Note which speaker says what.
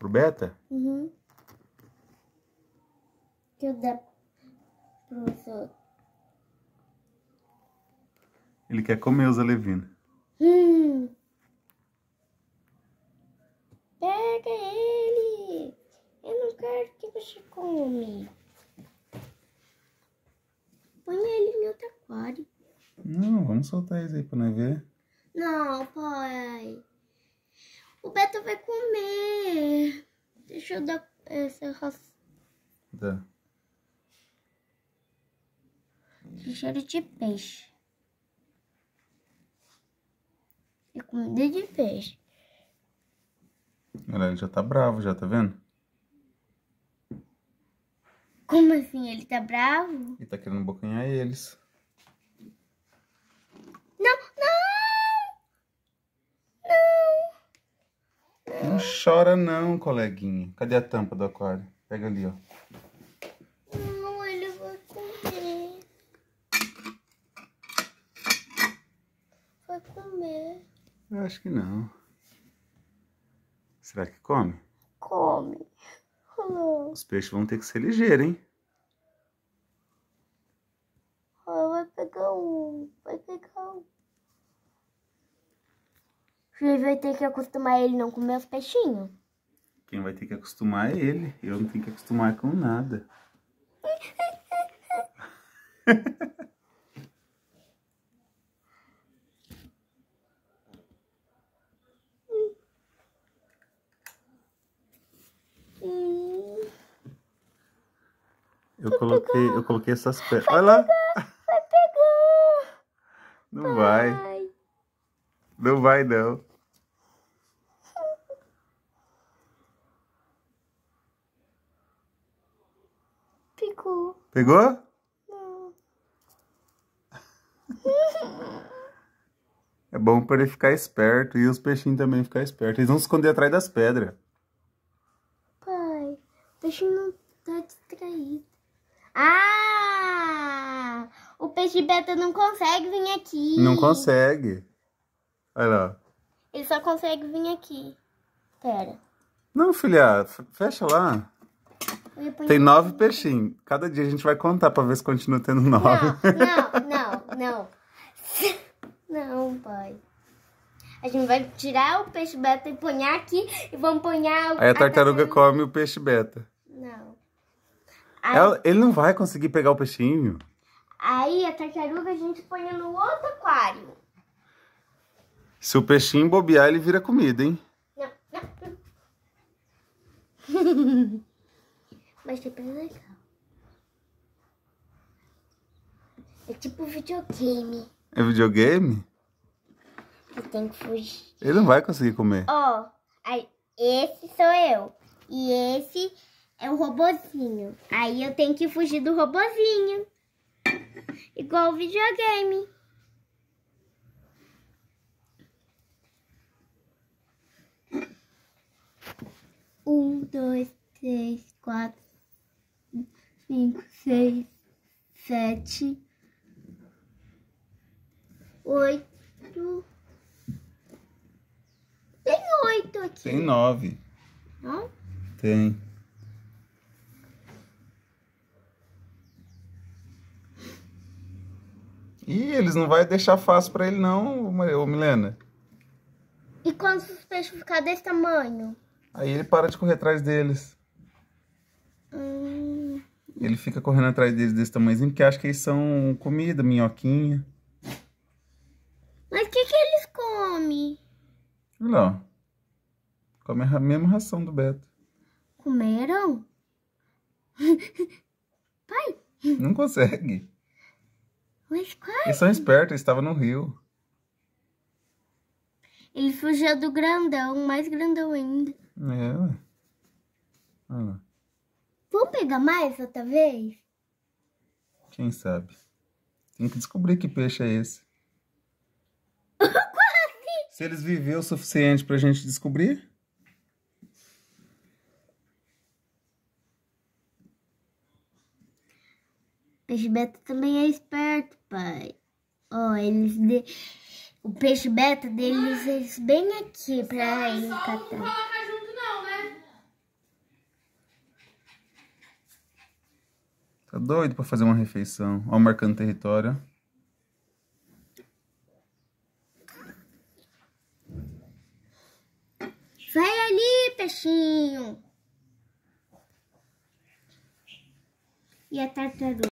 Speaker 1: Pro beta?
Speaker 2: Uhum. Que eu pro professor.
Speaker 1: Ele quer comer os Levina.
Speaker 2: Hum. Pega ele! Eu não quero que você come. Põe ele no outro aquário.
Speaker 1: Não, vamos soltar eles aí pra nós ver.
Speaker 2: Não, pai. O Beto vai comer. Şu da e, has. Da. Xixi de peixe. E comida de peixe.
Speaker 1: Olha, ele já tá bravo, já tá vendo?
Speaker 2: Como assim? Ele tá bravo?
Speaker 1: Ele tá querendo bocanhar eles.
Speaker 2: Não, não! Não
Speaker 1: chora não, coleguinha. Cadê a tampa do aquário? Pega ali, ó.
Speaker 2: Não, ele vai comer. Vai comer.
Speaker 1: Eu acho que não. Será que come?
Speaker 2: Come. Não. Os
Speaker 1: peixes vão ter que ser ligeiros, hein?
Speaker 2: Vai pegar um. Vai pegar um. Quem vai ter que acostumar ele não comer os peixinhos.
Speaker 1: Quem vai ter que acostumar é ele. Eu não tenho que acostumar com nada. Eu coloquei, eu coloquei essas pedras. Olha lá.
Speaker 2: Vai pegar. Não vai. vai.
Speaker 1: Não vai, não. pegou. Pegou? Não. é bom para ele ficar esperto e os peixinhos também ficar espertos. Eles vão se esconder atrás das pedras.
Speaker 2: Pai, o peixinho não tá distraído. Ah! O peixe beta não consegue vir aqui. Não
Speaker 1: consegue. Olha lá.
Speaker 2: Ele só consegue vir aqui. Pera.
Speaker 1: Não, filha, fecha lá. Tem nove peixinhos. Cada dia a gente vai contar pra ver se continua tendo nove. Não,
Speaker 2: não, não, não. pai. A gente vai tirar o peixe beta e pôr aqui e vamos pôr. Aí a tartaruga,
Speaker 1: come o peixe beta.
Speaker 2: Não. Aí... Ela,
Speaker 1: ele não vai conseguir pegar o peixinho.
Speaker 2: Aí a tartaruga a gente põe no outro aquário.
Speaker 1: Se o peixinho bobear, ele vira comida, hein?
Speaker 2: Não, não, não. Vai ser bem legal. É tipo videogame.
Speaker 1: É videogame?
Speaker 2: Eu tenho que fugir.
Speaker 1: Ele não vai conseguir comer.
Speaker 2: Ó, oh, esse sou eu. E esse é o robozinho. Aí eu tenho que fugir do robozinho. Igual o videogame. Um, dois, três, quatro, cinco, seis, sete, oito. Tem oito aqui. Tem nove. Não?
Speaker 1: Tem. Ih, eles não vai deixar fácil para ele não, ô Milena.
Speaker 2: E quando os peixes ficar desse tamanho?
Speaker 1: Aí ele para de correr atrás deles ele fica correndo atrás deles desse tamanhozinho, porque acha que eles são comida, minhoquinha.
Speaker 2: Mas o que, que eles comem?
Speaker 1: Olha lá, Comem a mesma ração do Beto.
Speaker 2: Comeram? Pai?
Speaker 1: Não consegue.
Speaker 2: Mas quase. Eles são
Speaker 1: espertos, eles estavam no rio.
Speaker 2: Ele fugiu do grandão, mais grandão ainda.
Speaker 1: É, ué. Olha lá.
Speaker 2: Vamos pegar mais outra vez?
Speaker 1: Quem sabe? Tem que descobrir que peixe é esse. Quase! Se eles viveram o suficiente pra gente descobrir?
Speaker 2: Peixe beta também é esperto, pai. Ó, oh, eles de... O peixe beta deles é bem aqui pra ele catar.
Speaker 1: doido para fazer uma refeição. Ó, marcando território.
Speaker 2: Vai ali, peixinho. E a tartaruga.